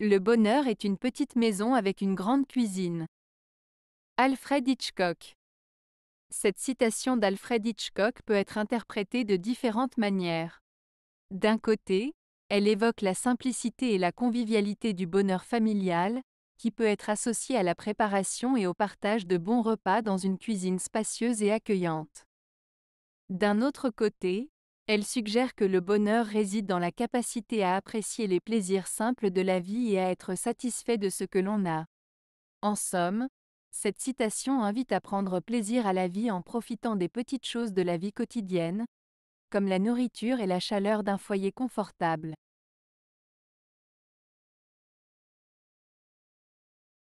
Le bonheur est une petite maison avec une grande cuisine. Alfred Hitchcock. Cette citation d'Alfred Hitchcock peut être interprétée de différentes manières. D'un côté, elle évoque la simplicité et la convivialité du bonheur familial, qui peut être associé à la préparation et au partage de bons repas dans une cuisine spacieuse et accueillante. D'un autre côté, elle suggère que le bonheur réside dans la capacité à apprécier les plaisirs simples de la vie et à être satisfait de ce que l'on a. En somme, cette citation invite à prendre plaisir à la vie en profitant des petites choses de la vie quotidienne, comme la nourriture et la chaleur d'un foyer confortable.